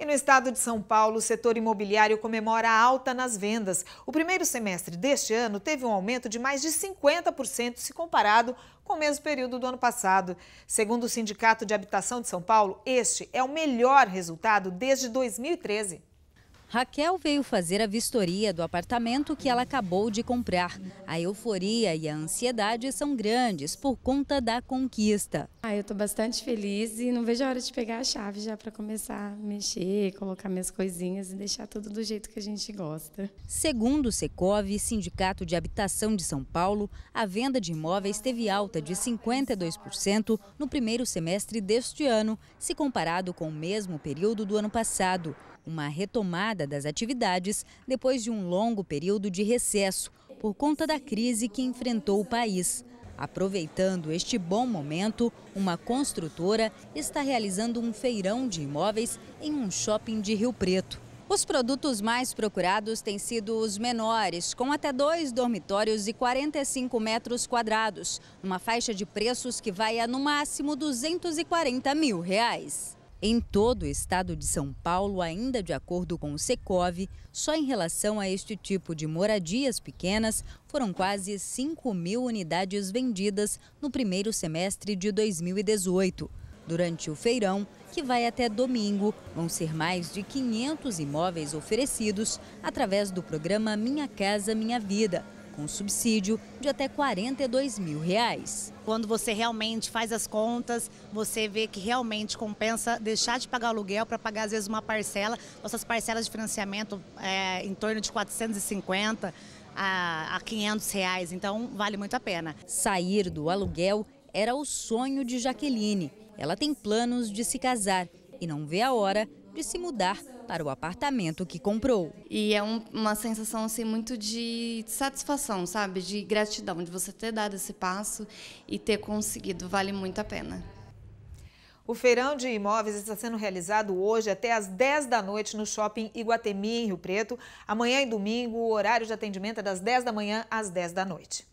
E no estado de São Paulo, o setor imobiliário comemora alta nas vendas. O primeiro semestre deste ano teve um aumento de mais de 50% se comparado com o mesmo período do ano passado. Segundo o Sindicato de Habitação de São Paulo, este é o melhor resultado desde 2013. Raquel veio fazer a vistoria do apartamento que ela acabou de comprar. A euforia e a ansiedade são grandes por conta da conquista. Ah, eu estou bastante feliz e não vejo a hora de pegar a chave já para começar a mexer, colocar minhas coisinhas e deixar tudo do jeito que a gente gosta. Segundo o Secov, Sindicato de Habitação de São Paulo, a venda de imóveis teve alta de 52% no primeiro semestre deste ano, se comparado com o mesmo período do ano passado. Uma retomada retomada das atividades depois de um longo período de recesso por conta da crise que enfrentou o país. Aproveitando este bom momento, uma construtora está realizando um feirão de imóveis em um shopping de Rio Preto. Os produtos mais procurados têm sido os menores, com até dois dormitórios e 45 metros quadrados, numa faixa de preços que vai a no máximo 240 mil reais. Em todo o estado de São Paulo, ainda de acordo com o Secov, só em relação a este tipo de moradias pequenas, foram quase 5 mil unidades vendidas no primeiro semestre de 2018. Durante o feirão, que vai até domingo, vão ser mais de 500 imóveis oferecidos através do programa Minha Casa Minha Vida com subsídio de até 42 mil reais. Quando você realmente faz as contas, você vê que realmente compensa deixar de pagar aluguel para pagar às vezes uma parcela. Nossas parcelas de financiamento é em torno de 450 a, a 500 reais, então vale muito a pena. Sair do aluguel era o sonho de Jaqueline. Ela tem planos de se casar e não vê a hora de se mudar para o apartamento que comprou. E é um, uma sensação assim muito de satisfação, sabe? De gratidão, de você ter dado esse passo e ter conseguido. Vale muito a pena. O feirão de imóveis está sendo realizado hoje até às 10 da noite no shopping Iguatemi, em Rio Preto. Amanhã e domingo, o horário de atendimento é das 10 da manhã às 10 da noite.